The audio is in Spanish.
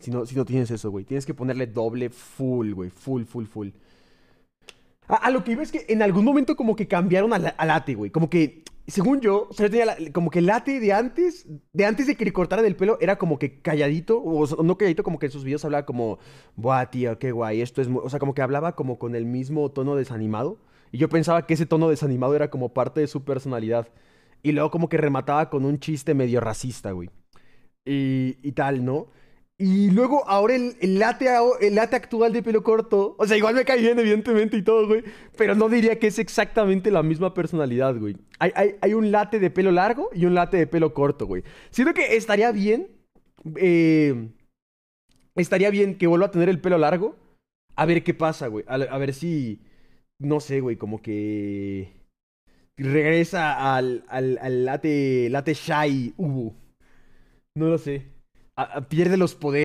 si no, tienes eso, güey. Tienes que ponerle doble full, güey. Full, full, full. A, lo que iba es que en algún momento como que cambiaron a, late, güey. Como que, según yo, tenía como que late de antes, de antes de que le cortaran el pelo, era como que calladito, o, no calladito, como que en sus videos hablaba como, buah, tío, qué guay, esto es... O sea, como que hablaba como con el mismo tono desanimado. Y yo pensaba que ese tono desanimado era como parte de su personalidad. Y luego como que remataba con un chiste medio racista, güey. Y, y tal, ¿no? Y luego, ahora el, late, el late actual de pelo corto. O sea, igual me cae bien, evidentemente, y todo, güey. Pero no diría que es exactamente la misma personalidad, güey. Hay, hay, hay un late de pelo largo y un late de pelo corto, güey. Siento que estaría bien. Eh, estaría bien que vuelva a tener el pelo largo. A ver qué pasa, güey. A, ver si. No sé, güey, como que. Regresa al, al, al late, late Shy No lo sé pierde los poderes.